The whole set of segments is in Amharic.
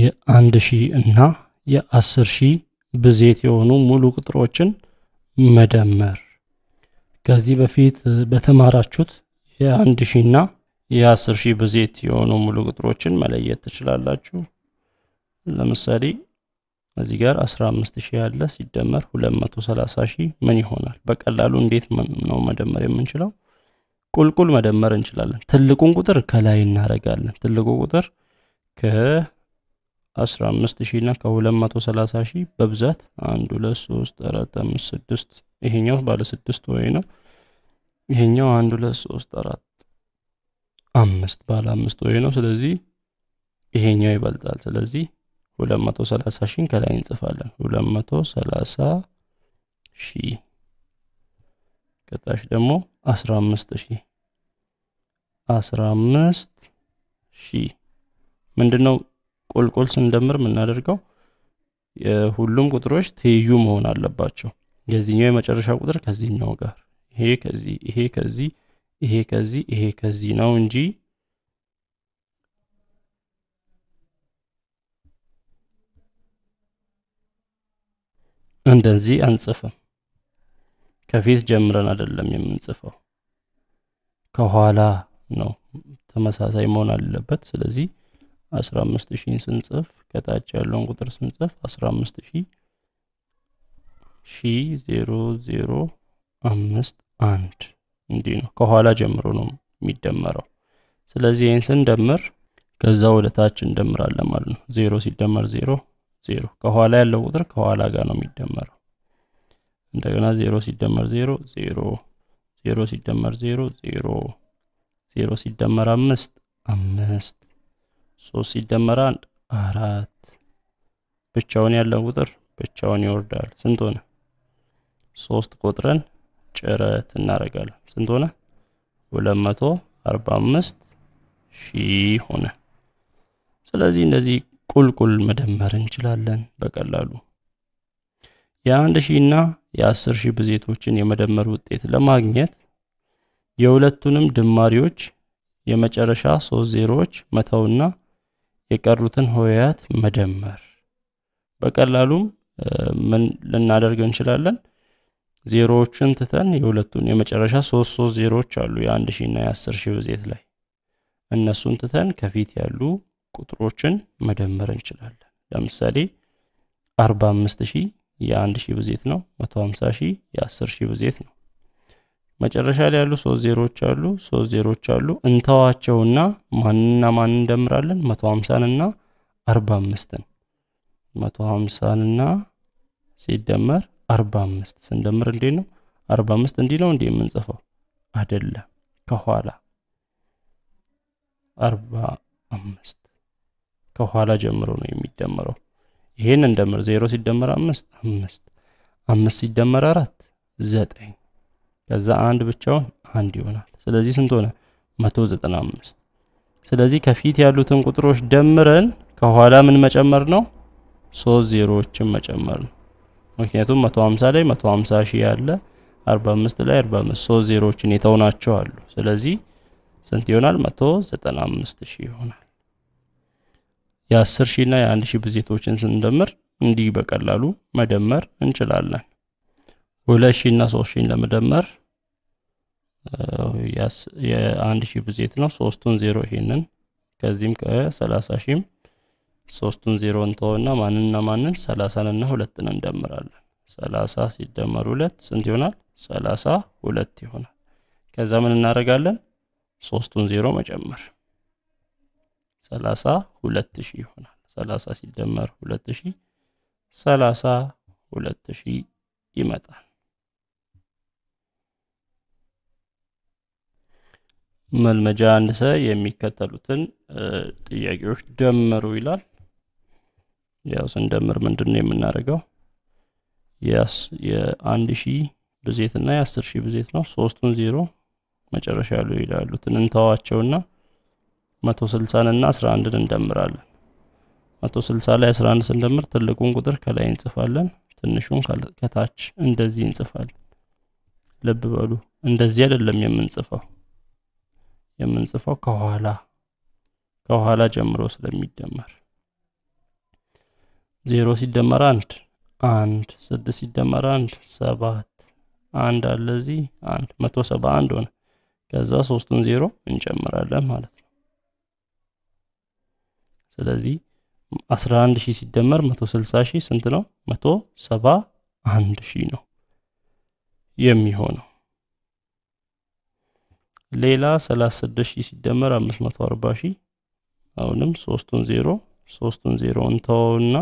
የአንድ ሺህ እና የአስር ሺህ ብዜት የሆኑ ሙሉ ቁጥሮችን መደመር። ከዚህ በፊት በተማራችሁት የአንድ ሺህ እና የአስር ሺህ ብዜት የሆኑ ሙሉ ቁጥሮችን መለየት ትችላላችሁ። ለምሳሌ እዚህ ጋር 15000 ያለ ሲደመር 230 ሺህ ምን ይሆናል? በቀላሉ እንዴት ነው መደመር የምንችለው? ቁልቁል መደመር እንችላለን። ትልቁን ቁጥር ከላይ እናደርጋለን። ትልቁ ቁጥር 15000 እና ከ230 ሺህ በብዛት 1 2 3 4 5 6 ይሄኛው ባለ 6 ወይ ነው። ይሄኛው 1 2 3 4 5 ባለ 5 ወይ ነው። ስለዚህ ይሄኛው ይበልጣል። ስለዚህ 230 ሺህን ከላይ እንጽፋለን። 230 ሺህ ከታች ደግሞ 15 ሺህ 15 ሺህ ምንድነው ቁልቁል ስንደምር የምናደርገው የሁሉም ቁጥሮች ትይዩ መሆን አለባቸው። የዚህኛው የመጨረሻ ቁጥር ከዚህኛው ጋር ይሄ ከዚህ ይሄ ከዚህ ይሄ ከዚህ ይሄ ከዚህ ነው እንጂ እንደዚህ አንጽፍም። ከፊት ጀምረን አይደለም የምንጽፈው፣ ከኋላ ነው። ተመሳሳይ መሆን አለበት። ስለዚህ 15000 ስንጽፍ ከታች ያለውን ቁጥር ስንጽፍ 15000 ሺህ ዜሮ ዜሮ አምስት አንድ እንዲህ ነው። ከኋላ ጀምሮ ነው የሚደመረው። ስለዚህ ይህን ስንደምር ከዛ ወደ ታች እንደምራለን ማለት ነው። ዜሮ ሲደመር ዜሮ ዜሮ፣ ከኋላ ያለው ቁጥር ከኋላ ጋር ነው የሚደመረው። እንደገና ዜሮ ሲደመር ዜሮ ዜሮ፣ ዜሮ ሲደመር ዜሮ ዜሮ፣ ዜሮ ሲደመር አምስት አምስት ሶስት ሲደመር አንድ አራት። ብቻውን ያለን ቁጥር ብቻውን ይወርዳል። ስንት ሆነ? ሶስት ቆጥረን ጭረት እናደርጋለን። ስንት ሆነ? 245 ሺህ ሆነ። ስለዚህ እንደዚህ ቁልቁል መደመር እንችላለን በቀላሉ። የአንድ ሺህ እና የአስር ሺህ ብዜቶችን የመደመር ውጤት ለማግኘት የሁለቱንም ድማሪዎች የመጨረሻ ሶስት ዜሮዎች መተውና የቀሩትን ሆሄያት መደመር በቀላሉም ምን ልናደርግ እንችላለን? ዜሮዎችን ትተን የሁለቱን የመጨረሻ ሶስት ሶስት ዜሮዎች አሉ የአንድ ሺ እና የአስር ሺ ብዜት ላይ እነሱን ትተን ከፊት ያሉ ቁጥሮችን መደመር እንችላለን። ለምሳሌ አርባ አምስት ሺ የአንድ ሺ ብዜት ነው። መቶ ሀምሳ ሺ የአስር ሺ ብዜት ነው። መጨረሻ ላይ ያሉ ሶስት ዜሮዎች አሉ ሶስት ዜሮዎች አሉ እንተዋቸውና ማንና ማን እንደምራለን መቶ ሀምሳንና አርባ አምስትን መቶ ሀምሳንና ሲደመር አርባ አምስት ስንደምር እንዴት ነው አርባ አምስት እንዲህ ነው እንዲህ የምንጽፈው አይደለም ከኋላ አርባ አምስት ከኋላ ጀምሮ ነው የሚደመረው ይሄን እንደምር ዜሮ ሲደመር አምስት አምስት አምስት ሲደመር አራት ዘጠኝ ከዛ አንድ ብቻውን አንድ ይሆናል። ስለዚህ ስንት ሆነ? 195። ስለዚህ ከፊት ያሉትን ቁጥሮች ደምረን ከኋላ ምን መጨመር ነው? ሶስት ዜሮዎችን መጨመር ነው። ምክንያቱም 150 ላይ 150 ሺህ ያለ 45 ላይ 45 ሶስት ዜሮዎችን የተውናቸው አሉ። ስለዚህ ስንት ይሆናል? 195 ሺህ ይሆናል። የ10 ሺህ እና የ1 ሺህ ብዜቶችን ስንደምር እንዲህ በቀላሉ መደመር እንችላለን። ሁለት ሺህ እና 3 ሺህን ለመደመር የአንድ ሺህ ብዜት ነው ሶስቱን ዜሮ ይሄንን ከዚህም ከሰላሳ ሺህም ሶስቱን ዜሮ እንተውና ማንንና ማንን ሰላሳንና ሁለትን እንደምራለን ሰላሳ ሲደመር ሁለት ስንት ይሆናል ሰላሳ ሁለት ይሆናል ከዛ ምን እናደርጋለን ሶስቱን ዜሮ መጨመር ሰላሳ ሁለት ሺህ ይሆናል ሰላሳ ሲደመር ሁለት ሺህ ሰላሳ ሁለት ሺህ ይመጣል መልመጃ አንድ ሰ የሚከተሉትን ጥያቄዎች ደምሩ ይላል። ያው ስንደምር ምንድን ነው የምናደርገው? የአንድ ሺህ ብዜት እና የአስር ሺህ ብዜት ነው። ሶስቱን ዜሮ መጨረሻ ያሉ ይላሉትን እንተዋቸውና መቶ ስልሳን እና አስራ አንድን እንደምራለን። መቶ ስልሳ ላይ አስራ አንድ ስንደምር ትልቁን ቁጥር ከላይ እንጽፋለን፣ ትንሹን ከታች እንደዚህ እንጽፋለን። ልብ በሉ እንደዚህ አይደለም የምንጽፈው የምንጽፈው ከኋላ ከኋላ ጀምሮ ስለሚደመር ዜሮ ሲደመር አንድ አንድ ስድስት ሲደመር አንድ ሰባት አንድ አለ እዚህ አንድ መቶ ሰባ አንድ ሆነ። ከዛ ሶስቱን ዜሮ እንጨምራለን ማለት ነው። ስለዚህ አስራ አንድ ሺህ ሲደመር መቶ ስልሳ ሺህ ስንት ነው? መቶ ሰባ አንድ ሺህ ነው የሚሆነው። ሌላ 36 ሺህ ሲደመር 540 ሺህ አሁንም ሶስቱን ዜሮ ሶስቱን ዜሮ እንተወውና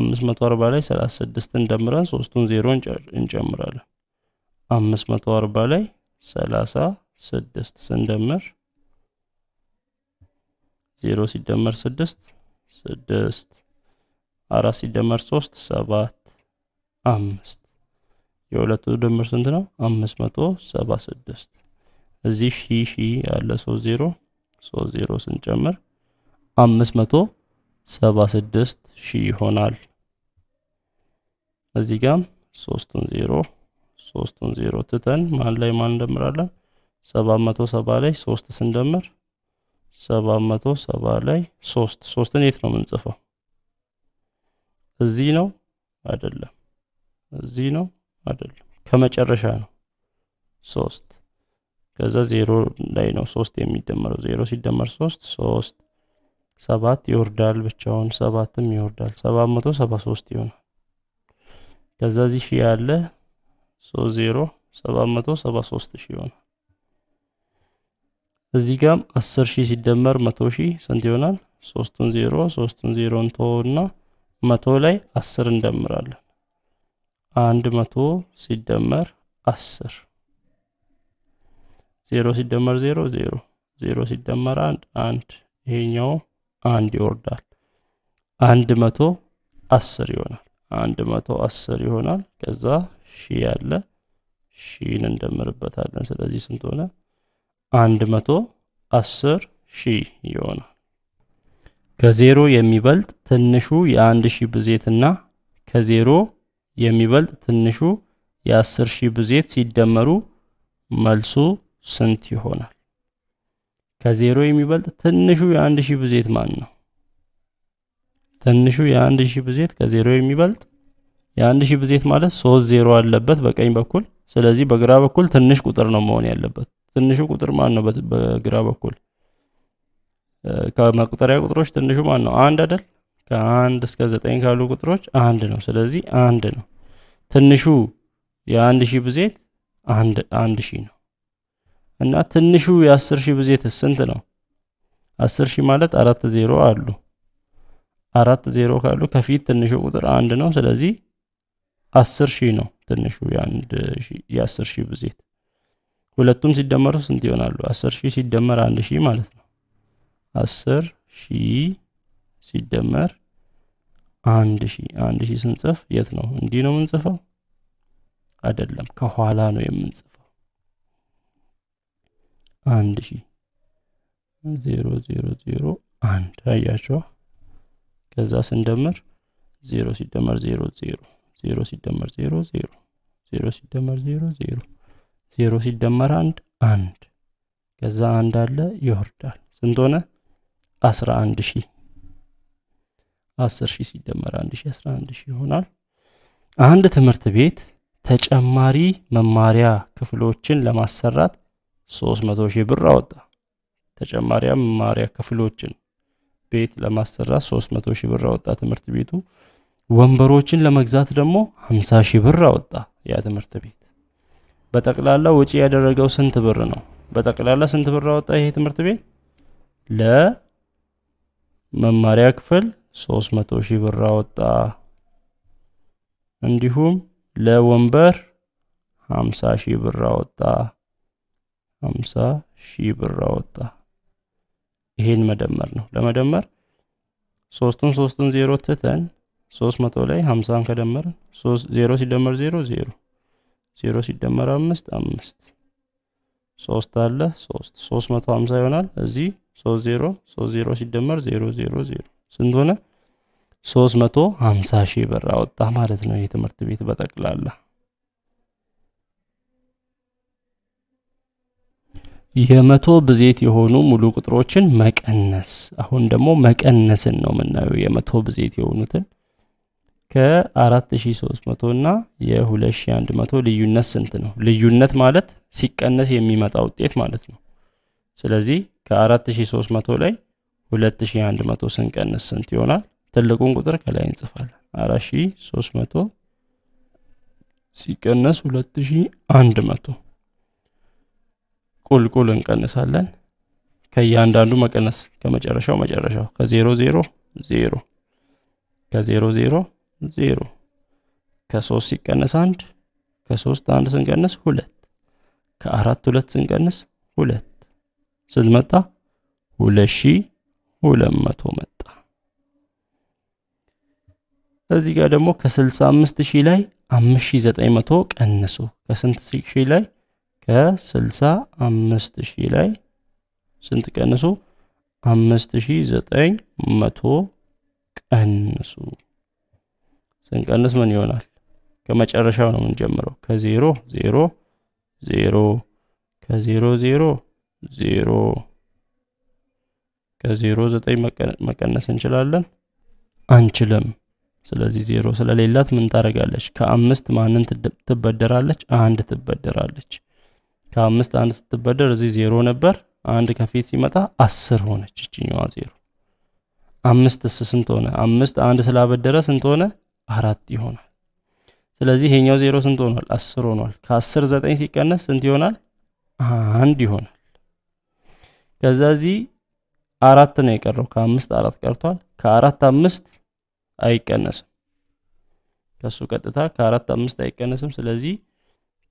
540 ላይ 36 እንደምረን ሶስቱን ዜሮ እንጨምራለን። 540 ላይ 36 ስንደምር 0 ሲደመር 6 6 4 ሲደመር 3 7 5 የሁለቱ ድምር ስንት ነው? 576 እዚህ ሺ ሺ ያለ ሶስት ዜሮ ሶስት ዜሮ ስንጨምር አምስት መቶ ሰባ ስድስት ሺ ይሆናል። እዚህ ጋም ሶስቱን ዜሮ ሶስቱን ዜሮ ትተን ማን ላይ ማን እንደምራለን? ሰባት መቶ ሰባ ላይ ሶስት ስንደምር ሰባት መቶ ሰባ ላይ ሶስት ሶስትን የት ነው የምንጽፈው? እዚህ ነው አይደለም፣ እዚህ ነው አይደለም፣ ከመጨረሻ ነው ሶስት ከዛ ዜሮ ላይ ነው ሶስት የሚደመረው። ዜሮ ሲደመር ሶስት ሶስት ሰባት ይወርዳል፣ ብቻውን ሰባትም ይወርዳል። ሰባት መቶ ሰባ ሶስት ይሆናል። ከዛ እዚህ ያለ ሶስት ዜሮ ሰባት መቶ ሰባ ሶስት ሺህ ይሆናል። እዚህ ጋም አስር ሺህ ሲደመር መቶ ሺ ስንት ይሆናል? ሶስቱን ዜሮ ሶስቱን ዜሮ እንተውና መቶ ላይ አስር እንደምራለን። አንድ መቶ ሲደመር አስር ዜሮ ሲደመር ዜሮ ዜሮ ዜሮ ሲደመር አንድ አንድ ይሄኛው አንድ ይወርዳል። አንድ መቶ አስር ይሆናል። አንድ መቶ አስር ይሆናል። ከዛ ሺ ያለ ሺን እንደምርበታለን። ስለዚህ ስንት ሆነ? አንድ መቶ አስር ሺ ይሆናል። ከዜሮ የሚበልጥ ትንሹ የአንድ ሺህ ብዜትና ከዜሮ የሚበልጥ ትንሹ የአስር ሺህ ብዜት ሲደመሩ መልሱ ስንት ይሆናል? ከዜሮ የሚበልጥ ትንሹ የአንድ ሺህ ብዜት ማን ነው? ትንሹ የአንድ ሺህ ብዜት ከዜሮ የሚበልጥ የአንድ ሺህ ብዜት ማለት ሶስት ዜሮ አለበት በቀኝ በኩል። ስለዚህ በግራ በኩል ትንሽ ቁጥር ነው መሆን ያለበት። ትንሹ ቁጥር ማን ነው? በግራ በኩል ከመቁጠሪያ ቁጥሮች ትንሹ ማን ነው? አንድ አይደል? ከአንድ እስከ ዘጠኝ ካሉ ቁጥሮች አንድ ነው። ስለዚህ አንድ ነው። ትንሹ የአንድ ሺህ ብዜት አንድ አንድ ሺህ ነው። እና ትንሹ የአስር ሺህ ብዜት ስንት ነው? አስር ሺህ ማለት አራት ዜሮ አሉ። አራት ዜሮ ካሉ ከፊት ትንሹ ቁጥር አንድ ነው። ስለዚህ አስር ሺህ ነው ትንሹ የአስር ሺህ ብዜት። ሁለቱም ሲደመሩ ስንት ይሆናሉ? አስር ሺህ ሲደመር አንድ ሺህ ማለት ነው። አስር ሺህ ሲደመር አንድ ሺህ አንድ ሺህ ስንጽፍ የት ነው? እንዲህ ነው የምንጽፈው? አይደለም፣ ከኋላ ነው የምንጽፈው። አንድ ሺ ዜሮ ዜሮ ዜሮ አንድ አያቸው። ከዛ ስንደምር ዜሮ ሲደመር ዜሮ ዜሮ ዜሮ ሲደመር ዜሮ ዜሮ ዜሮ ሲደመር ዜሮ ዜሮ ዜሮ ሲደመር አንድ አንድ ከዛ አንድ አለ ይወርዳል። ስንት ሆነ? አስራ አንድ ሺ አስር ሺ ሲደመር አንድ ሺ አስራ አንድ ሺ ይሆናል። አንድ ትምህርት ቤት ተጨማሪ መማሪያ ክፍሎችን ለማሰራት 300 ሺህ ብር አወጣ። ተጨማሪ መማሪያ ክፍሎችን ቤት ለማሰራት 300 ሺህ ብር አወጣ ትምህርት ቤቱ። ወንበሮችን ለመግዛት ደግሞ 50 ሺህ ብር አወጣ ያ ትምህርት ቤት። በጠቅላላ ወጪ ያደረገው ስንት ብር ነው? በጠቅላላ ስንት ብር አወጣ ይሄ ትምህርት ቤት? ለመማሪያ ክፍል 300 ሺህ ብር አወጣ። እንዲሁም ለወንበር 50 ሺህ ብር አወጣ። ሀምሳ ሺህ ብር አወጣ። ይሄን መደመር ነው። ለመደመር ሶስቱን ሶስቱን ዜሮ ትተን ሶስት መቶ ላይ ሀምሳን ከደመርን ዜሮ ሲደመር ዜሮ ዜሮ ዜሮ ሲደመር አምስት አምስት ሶስት አለ ሶስት ሶስት መቶ ሀምሳ ይሆናል። እዚህ ሶስት ዜሮ ሶስት ዜሮ ሲደመር ዜሮ ዜሮ ዜሮ ስንት ሆነ? ሶስት መቶ ሀምሳ ሺህ ብር አወጣ ማለት ነው። ይህ ትምህርት ቤት በጠቅላላ የመቶ ብዜት የሆኑ ሙሉ ቁጥሮችን መቀነስ። አሁን ደግሞ መቀነስን ነው የምናየው። የመቶ ብዜት የሆኑትን ከ4300 እና የ2100 ልዩነት ስንት ነው? ልዩነት ማለት ሲቀነስ የሚመጣ ውጤት ማለት ነው። ስለዚህ ከ4300 ላይ 2100 ስንቀንስ ስንት ይሆናል? ትልቁን ቁጥር ከላይ እንጽፋለን። 4300 ሲቀነስ 2100 ቁልቁል እንቀንሳለን። ከእያንዳንዱ መቀነስ ከመጨረሻው መጨረሻው ከዜሮ ዜሮ ዜሮ ከዜሮ ዜሮ ዜሮ ከሶስት ሲቀነስ አንድ ከሶስት አንድ ስንቀንስ ሁለት ከአራት ሁለት ስንቀንስ ሁለት ስንመጣ ሁለት ሺ ሁለት መቶ መጣ። እዚህ ጋር ደግሞ ከስልሳ አምስት ሺህ ላይ አምስት ሺ ዘጠኝ መቶ ቀንሱ። ከስንት ሺህ ላይ ከስልሳ አምስት ሺህ ላይ ስንት ቀንሱ? አምስት ሺህ ዘጠኝ መቶ ቀንሱ። ስንቀንስ ምን ይሆናል? ከመጨረሻው ነው የምንጀምረው። ከዜሮ ዜሮ ዜሮ ከዜሮ ዜሮ ዜሮ ከዜሮ ዘጠኝ መቀነስ እንችላለን አንችልም። ስለዚህ ዜሮ ስለሌላት ምን ታደርጋለች? ከአምስት ማንን ትበደራለች? አንድ ትበደራለች። ከአምስት አንድ ስትበደር እዚህ ዜሮ ነበር። አንድ ከፊት ሲመጣ አስር ሆነች ይችኛዋ ዜሮ። አምስትስ ስንት ሆነ? አምስት አንድ ስላበደረ ስንት ሆነ? አራት ይሆናል። ስለዚህ ይሄኛው ዜሮ ስንት ሆኗል? አስር ሆኗል። ከአስር ዘጠኝ ሲቀነስ ስንት ይሆናል? አንድ ይሆናል። ከዛ አራት ነው የቀረው። ከአምስት አራት ቀርቷል። ከአራት አምስት አይቀነስም። ከሱ ቀጥታ ከአራት አምስት አይቀነስም። ስለዚህ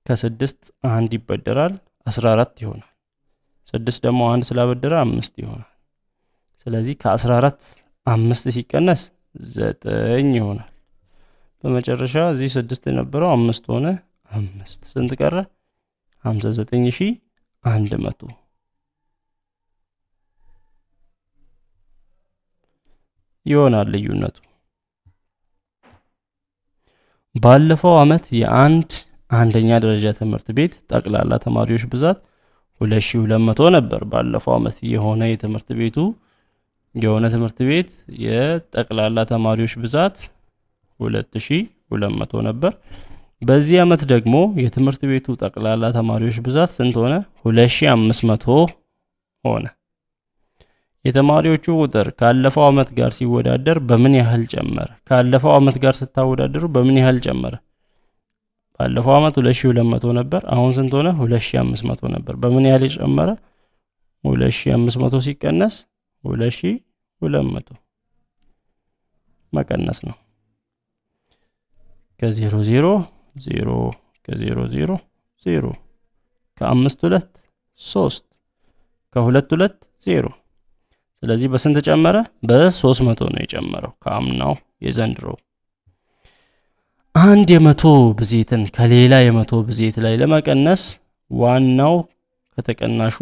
ከስድስት አንድ ይበደራል 14 ይሆናል። ስድስት ደግሞ አንድ ስላበደረ አምስት ይሆናል። ስለዚህ ከ14 አምስት ሲቀነስ ዘጠኝ ይሆናል። በመጨረሻ እዚህ ስድስት የነበረው አምስት ሆነ። አምስት ስንት ቀረ? 59 ሺህ አንድ መቶ ይሆናል ልዩነቱ። ባለፈው ዓመት የአንድ አንደኛ ደረጃ ትምህርት ቤት ጠቅላላ ተማሪዎች ብዛት 2200 ነበር። ባለፈው ዓመት የሆነ የትምህርት ቤቱ የሆነ ትምህርት ቤት የጠቅላላ ተማሪዎች ብዛት 2200 ነበር። በዚህ ዓመት ደግሞ የትምህርት ቤቱ ጠቅላላ ተማሪዎች ብዛት ስንት ሆነ? 2500 ሆነ። የተማሪዎቹ ቁጥር ካለፈው ዓመት ጋር ሲወዳደር በምን ያህል ጨመረ? ካለፈው ዓመት ጋር ስታወዳደሩ በምን ያህል ጨመረ? ባለፈው አመት 2200 ነበር። አሁን ስንት ሆነ? 2500 ነበር። በምን ያህል የጨመረ? 2500 ሲቀነስ 2200 መቀነስ ነው። ከ ከ00 0 ከ00 0 ከ52 3 ከ22 0 ስለዚህ በስንት ጨመረ? በ300 ነው የጨመረው ከአምናው የዘንድሮው አንድ የመቶ ብዜትን ከሌላ የመቶ ብዜት ላይ ለመቀነስ ዋናው ከተቀናሹ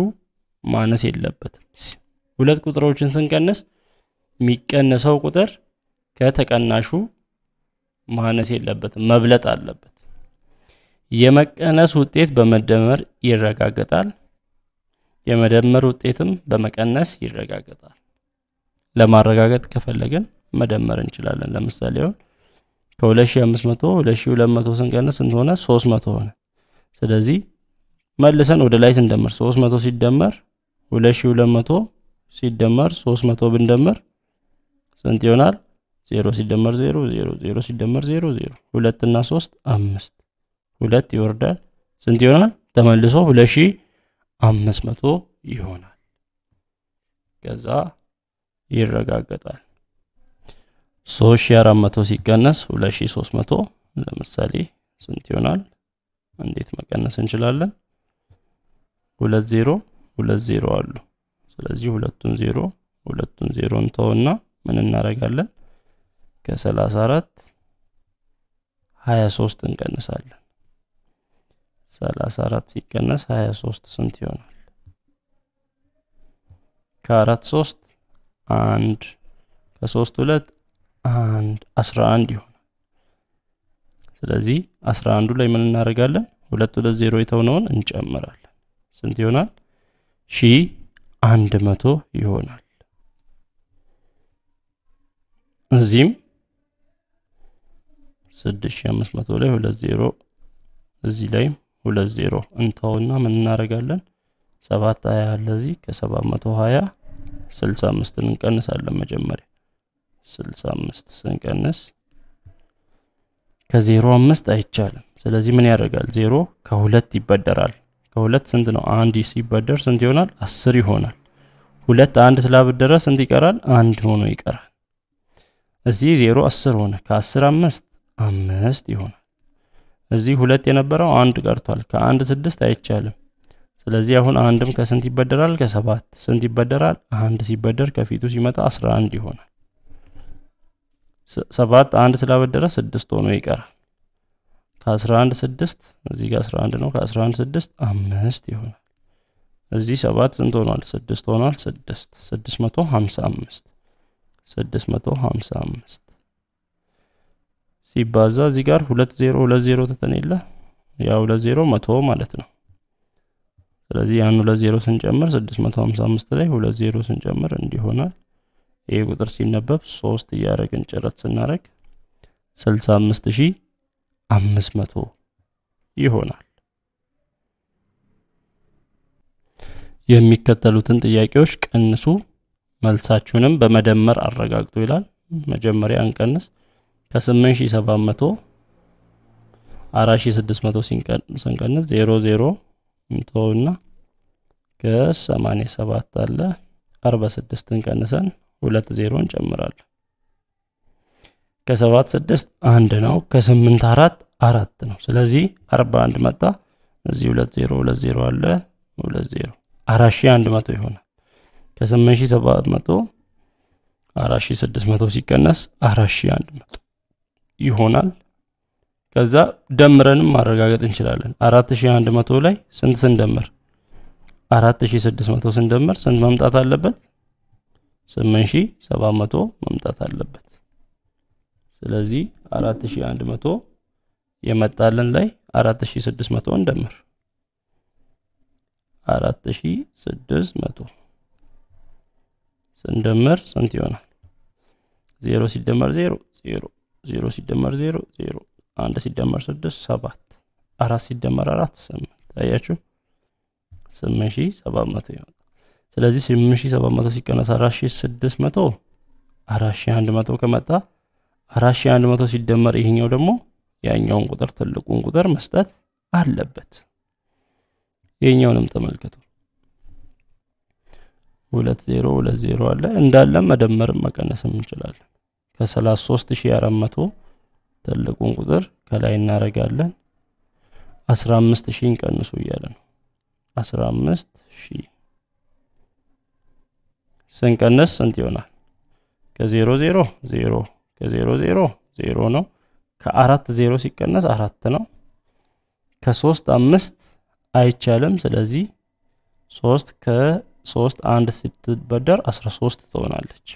ማነስ የለበትም። ሁለት ቁጥሮችን ስንቀንስ የሚቀነሰው ቁጥር ከተቀናሹ ማነስ የለበትም፣ መብለጥ አለበት። የመቀነስ ውጤት በመደመር ይረጋገጣል። የመደመር ውጤትም በመቀነስ ይረጋገጣል። ለማረጋገጥ ከፈለግን መደመር እንችላለን። ለምሳሌ ከ2500 2200 ስንቀንስ ስንት ሆነ? 300 ሆነ። ስለዚህ መልሰን ወደ ላይ ስንደምር 300 ሲደመር 2200 ሲደመር 300 ብንደምር ስንት ይሆናል? 0 ሲደመር 0 0 0 ሲደመር 0 0 2 እና 3 5 2 ይወርዳል። ስንት ይሆናል? ተመልሶ 2500 ይሆናል። ከዛ ይረጋገጣል። 3400 ሲቀነስ 2300 ለምሳሌ ስንት ይሆናል? እንዴት መቀነስ እንችላለን? 20 20 አሉ። ስለዚህ ሁለቱን 0 ሁለቱን 0 እንተውና ምን እናደርጋለን? ከ34 23 እንቀንሳለን። 34 ሲቀነስ 23 ስንት ይሆናል? ከ43 አንድ ከ32 አንድ አስራ አንድ ይሆናል። ስለዚህ አስራ አንዱ ላይ ምን እናደርጋለን? ሁለት ሁለት ዜሮ የተሆነውን እንጨምራለን። ስንት ይሆናል? ሺ አንድ መቶ ይሆናል። እዚህም ስድስት ሺ አምስት መቶ ላይ ሁለት ዜሮ እዚህ ላይም ሁለት ዜሮ እንተውና ምን እናደርጋለን? ሰባት ሀያ አለ እዚህ ከሰባት መቶ ሀያ ስልሳ አምስትን እንቀንሳለን መጀመሪያ 65 ስንቀንስ ከዜሮ አምስት አይቻልም። ስለዚህ ምን ያደርጋል? ዜሮ ከሁለት ይበደራል። ከሁለት ስንት ነው? አንድ ሲበደር ስንት ይሆናል? አስር ይሆናል። ሁለት አንድ ስላበደረ ስንት ይቀራል? አንድ ሆኖ ይቀራል። እዚህ ዜሮ አስር ሆነ። ከአስር አምስት አምስት ይሆናል። እዚህ ሁለት የነበረው አንድ ቀርቷል። ከአንድ ስድስት አይቻልም። ስለዚህ አሁን አንድም ከስንት ይበደራል? ከሰባት ስንት ይበደራል? አንድ ሲበደር ከፊቱ ሲመጣ አስራ አንድ ይሆናል። ሰባት አንድ ስላበደረ ስድስት ሆኖ ይቀራል። ከ11 ስድስት እዚህ ጋር 11 ነው። ከ11 ስድስት አምስት ይሆናል። እዚህ ሰባት ስንት ሆኗል? ስድስት ሆኗል። ስድስት ስድስት መቶ ሀምሳ አምስት ስድስት መቶ ሀምሳ አምስት ሲባዛ እዚህ ጋር ሁለት ዜሮ ሁለት ዜሮ ትተን የለ ያ ሁለት ዜሮ መቶ ማለት ነው። ስለዚህ ያን ሁለት ዜሮ ስንጨምር ስድስት መቶ ሀምሳ አምስት ላይ ሁለት ዜሮ ስንጨምር እንዲሆናል ይህ ቁጥር ሲነበብ ሶስት እያደረግን ጭረት ስናደረግ ስልሳ አምስት ሺህ ይሆናል። የሚከተሉትን ጥያቄዎች ቀንሱ፣ መልሳችሁንም በመደመር አረጋግጡ ይላል። መጀመሪያ እንቀንስ። ከስምንት ሺህ ሰባት መቶ ስንቀንስ እንተውና አለ ቀንሰን ሁለት ዜሮ እንጨምራለን። ከሰባት ስድስት አንድ ነው። ከስምንት አራት አራት ነው። ስለዚህ አርባ አንድ መጣ። እዚህ ሁለት ዜሮ ሁለት ዜሮ አለ። ሁለት ዜሮ አራት ሺ አንድ መቶ ይሆናል። ከስምንት ሺ ሰባት መቶ አራት ሺ ስድስት መቶ ሲቀነስ አራት ሺ አንድ መቶ ይሆናል። ከዛ ደምረንም ማረጋገጥ እንችላለን። አራት ሺ አንድ መቶ ላይ ስንት ስንደምር አራት ሺ ስድስት መቶ ስንደምር ስንት መምጣት አለበት? 8700 መምጣት አለበት። ስለዚህ 4100 የመጣልን ላይ 4600 እንደምር 4600 ስንደምር ስንት ይሆናል? 0 ሲደመር 0 0 0 ሲደመር 0 0 1 ሲደመር 6 7 4 ሲደመር 4 8 ታያችሁ 8700 ይሆናል። ስለዚህ 8700 ሲቀነስ 4600 4100 ከመጣ 4100 ሲደመር ይሄኛው ደግሞ ያኛውን ቁጥር ትልቁን ቁጥር መስጠት አለበት። ይሄኛውንም ተመልከቱ። 2020 አለ እንዳለም መደመርም መቀነስም እንችላለን። ከ33400 ትልቁን ቁጥር ከላይ እናደርጋለን። 15000 ቀንሱ እያለ ነው 15000 ስንቀንስ ስንት ይሆናል? ከዜሮ ዜሮ ዜሮ ከዜሮ ዜሮ ዜሮ ነው። ከአራት ዜሮ ሲቀነስ አራት ነው። ከሶስት አምስት አይቻልም። ስለዚህ ሶስት ከሶስት አንድ ስትበደር 13 ትሆናለች።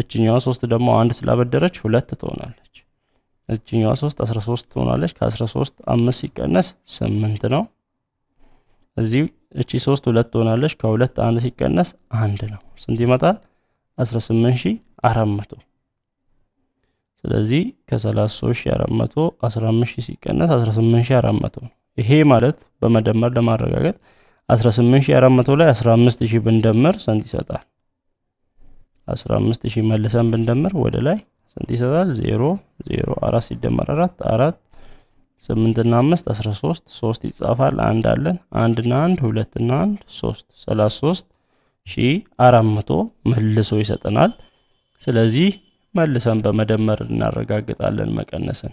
እችኛዋ ሶስት ደግሞ አንድ ስላበደረች ሁለት ትሆናለች። እችኛዋ ሶስት 13 ትሆናለች። ከ13 አምስት ሲቀነስ ስምንት ነው። እዚህ እቺ ሶስት ሁለት ትሆናለች። ከሁለት አንድ ሲቀነስ አንድ ነው። ስንት ይመጣል? 18400 ስለዚህ ከ33400 15000 ሲቀነስ 18400 ነው። ይሄ ማለት በመደመር ለማረጋገጥ 18400 ላይ 15000 ብንደምር ስንት ይሰጣል? 15000 መልሰን ብንደምር ወደ ላይ ስንት ይሰጣል? 0 0 4 ሲደመር 4 4 ስምንትና አምስት አስራ ሶስት ሶስት ይጻፋል። አንድ አለን። አንድና አንድ ሁለትና አንድ ሶስት ሰላሳ ሶስት ሺ አራት መቶ መልሶ ይሰጠናል። ስለዚህ መልሰን በመደመር እናረጋግጣለን መቀነስን።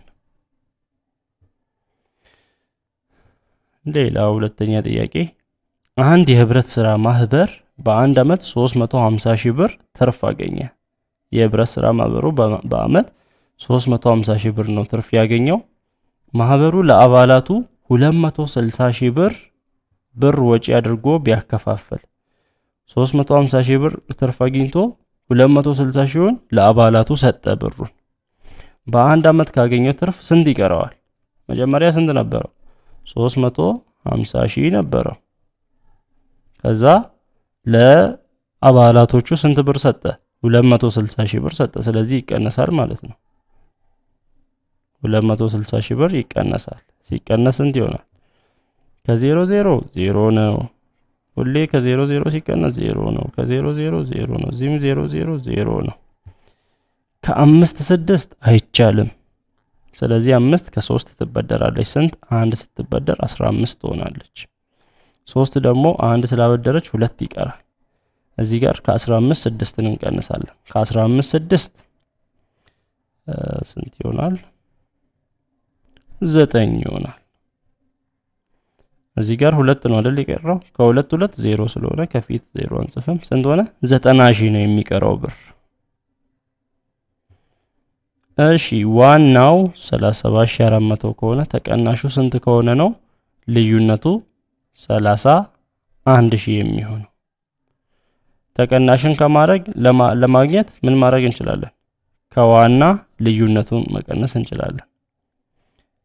ሌላ ሁለተኛ ጥያቄ አንድ የህብረት ስራ ማህበር በአንድ አመት 350 ሺህ ብር ትርፍ አገኘ። የህብረት ስራ ማህበሩ በአመት 350 ሺህ ብር ነው ትርፍ ያገኘው። ማህበሩ ለአባላቱ 260 ሺህ ብር ብር ወጪ አድርጎ ቢያከፋፍል 350 ሺህ ብር ትርፍ አግኝቶ 260 ሺውን ለአባላቱ ሰጠ። ብሩን በአንድ አመት ካገኘው ትርፍ ስንት ይቀረዋል? መጀመሪያ ስንት ነበረው? 350 ሺህ ነበረው። ከዛ ለአባላቶቹ ስንት ብር ሰጠ? 260 ሺህ ብር ሰጠ። ስለዚህ ይቀነሳል ማለት ነው። 260 ሺህ ብር ይቀነሳል። ሲቀነስ ስንት ይሆናል? ከዜሮ ዜሮ ዜሮ ነው። ሁሌ ከዜሮ ዜሮ ሲቀነስ ዜሮ ነው። ከዜሮ ዜሮ ዜሮ ነው። እዚህም ዜሮ ዜሮ ዜሮ ነው። ከአምስት ስድስት አይቻልም። ስለዚህ አምስት ከሶስት ትበደራለች። ስንት? አንድ ስትበደር 15 ትሆናለች። ሶስት ደግሞ አንድ ስላበደረች ሁለት ይቀራል። እዚህ ጋር ከ15 ስድስትን እንቀንሳለን። ከ15 ስድስት ስንት ይሆናል? ዘጠኝ ይሆናል። እዚህ ጋር ሁለት ነው አይደል የቀረው? ከሁለት ሁለት ዜሮ ስለሆነ ከፊት ዜሮ አንጽፍም። ስንት ሆነ? ዘጠና ሺህ ነው የሚቀረው ብር። እሺ ዋናው 37400 ከሆነ ተቀናሹ ስንት ከሆነ ነው ልዩነቱ 31000 የሚሆነው? ተቀናሽን ከማድረግ ለማግኘት ምን ማድረግ እንችላለን? ከዋና ልዩነቱን መቀነስ እንችላለን።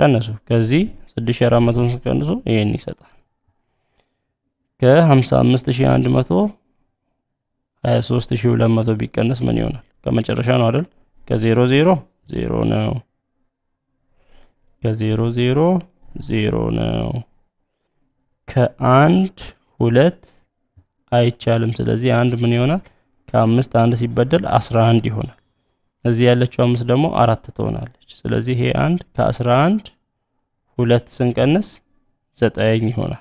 ቀነሱ። ከዚህ 6400 ስቀንሱ ይሄን ይሰጣል። ከ55100 23200 ቢቀነስ ምን ይሆናል? ከመጨረሻ ነው አይደል? ከ00 0 ነው። ከ00 0 ነው። ከአንድ ሁለት አይቻልም። ስለዚህ አንድ ምን ይሆናል? ከአምስት አንድ ሲበደል 11 ይሆናል። እዚህ ያለችው አምስት ደግሞ አራት ትሆናለች። ስለዚህ ይሄ አንድ ከአስራ አንድ ሁለት ስንቀንስ ዘጠኝ ይሆናል።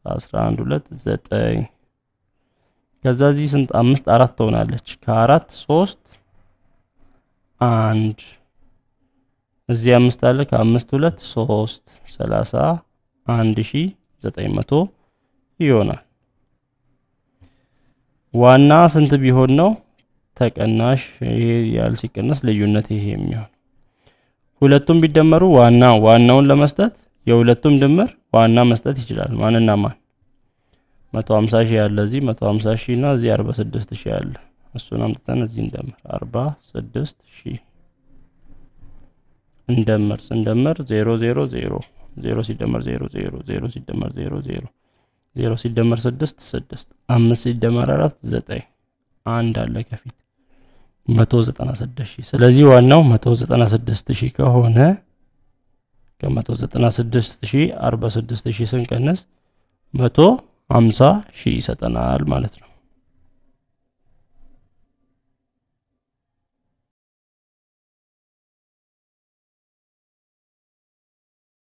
ከአስራ አንድ ሁለት ዘጠኝ ከዛ እዚህ ስንት አምስት አራት ትሆናለች። ከአራት ሶስት አንድ እዚህ አምስት አለ። ከአምስት ሁለት ሶስት ሰላሳ አንድ ሺ ዘጠኝ መቶ ይሆናል። ዋና ስንት ቢሆን ነው? ተቀናሽ ይሄ ያህል ሲቀነስ ልዩነት ይሄ የሚሆን ሁለቱም ቢደመሩ ዋና ዋናውን ለመስጠት የሁለቱም ድምር ዋና መስጠት ይችላል። ማንና ማን? 150 ሺህ ያለ እዚህ 150 ሺህ እና እዚህ 46 ሺህ ያለ እሱን አምጥተን እዚህ እንደምር 46 ሺህ እንደምር ስንደምር 0 0 0 0 ሲደመር 0 0 0 ሲደመር 0 0 0 ሲደመር 6 6 5 ሲደመር 4 9 አንድ አለ ከፊት 196000 ስለዚህ ዋናው 196000 ከሆነ ከ 196000 46000 ስንቀነስ 150000 ይሰጠናል ማለት ነው።